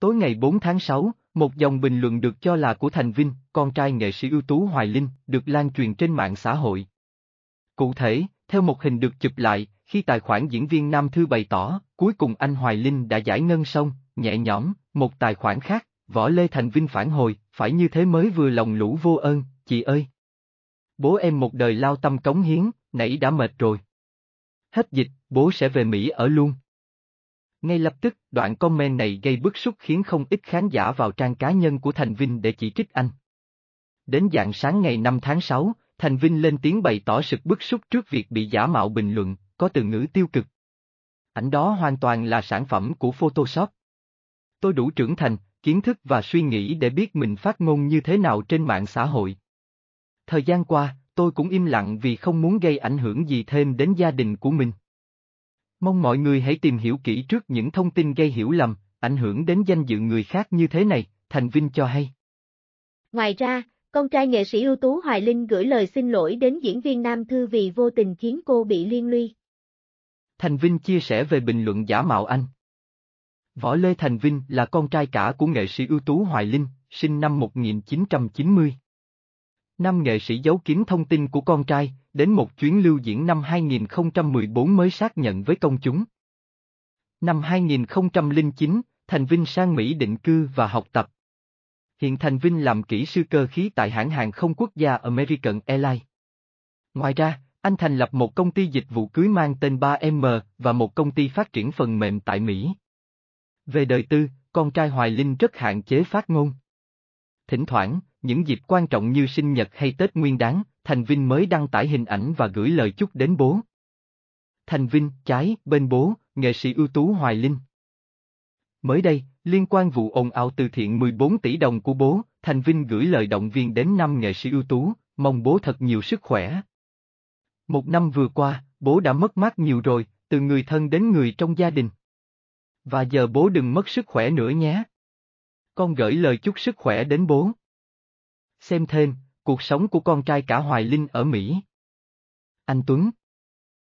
Tối ngày 4 tháng 6, một dòng bình luận được cho là của Thành Vinh, con trai nghệ sĩ ưu tú Hoài Linh, được lan truyền trên mạng xã hội. Cụ thể, theo một hình được chụp lại, khi tài khoản diễn viên Nam Thư bày tỏ, cuối cùng anh Hoài Linh đã giải ngân xong, nhẹ nhõm, một tài khoản khác, võ Lê Thành Vinh phản hồi, phải như thế mới vừa lòng lũ vô ơn, chị ơi. Bố em một đời lao tâm cống hiến, nãy đã mệt rồi. Hết dịch, bố sẽ về Mỹ ở luôn. Ngay lập tức, đoạn comment này gây bức xúc khiến không ít khán giả vào trang cá nhân của Thành Vinh để chỉ trích anh. Đến dạng sáng ngày 5 tháng 6, Thành Vinh lên tiếng bày tỏ sự bức xúc trước việc bị giả mạo bình luận, có từ ngữ tiêu cực. Ảnh đó hoàn toàn là sản phẩm của Photoshop. Tôi đủ trưởng thành, kiến thức và suy nghĩ để biết mình phát ngôn như thế nào trên mạng xã hội. Thời gian qua, tôi cũng im lặng vì không muốn gây ảnh hưởng gì thêm đến gia đình của mình. Mong mọi người hãy tìm hiểu kỹ trước những thông tin gây hiểu lầm, ảnh hưởng đến danh dự người khác như thế này, Thành Vinh cho hay. Ngoài ra, con trai nghệ sĩ ưu tú Hoài Linh gửi lời xin lỗi đến diễn viên Nam Thư vì vô tình khiến cô bị liên lụy. Thành Vinh chia sẻ về bình luận giả mạo anh. Võ Lê Thành Vinh là con trai cả của nghệ sĩ ưu tú Hoài Linh, sinh năm 1990. Năm nghệ sĩ giấu kín thông tin của con trai, đến một chuyến lưu diễn năm 2014 mới xác nhận với công chúng. Năm 2009, Thành Vinh sang Mỹ định cư và học tập. Hiện Thành Vinh làm kỹ sư cơ khí tại hãng hàng không quốc gia American Airlines. Ngoài ra, anh thành lập một công ty dịch vụ cưới mang tên 3M và một công ty phát triển phần mềm tại Mỹ. Về đời tư, con trai Hoài Linh rất hạn chế phát ngôn thỉnh thoảng, những dịp quan trọng như sinh nhật hay Tết Nguyên Đán, Thành Vinh mới đăng tải hình ảnh và gửi lời chúc đến bố. Thành Vinh, trái, bên bố, nghệ sĩ ưu tú Hoài Linh. Mới đây, liên quan vụ ồn ào từ thiện 14 tỷ đồng của bố, Thành Vinh gửi lời động viên đến năm nghệ sĩ ưu tú, mong bố thật nhiều sức khỏe. Một năm vừa qua, bố đã mất mát nhiều rồi, từ người thân đến người trong gia đình. Và giờ bố đừng mất sức khỏe nữa nhé con gửi lời chúc sức khỏe đến bố. Xem thêm, cuộc sống của con trai cả Hoài Linh ở Mỹ. Anh Tuấn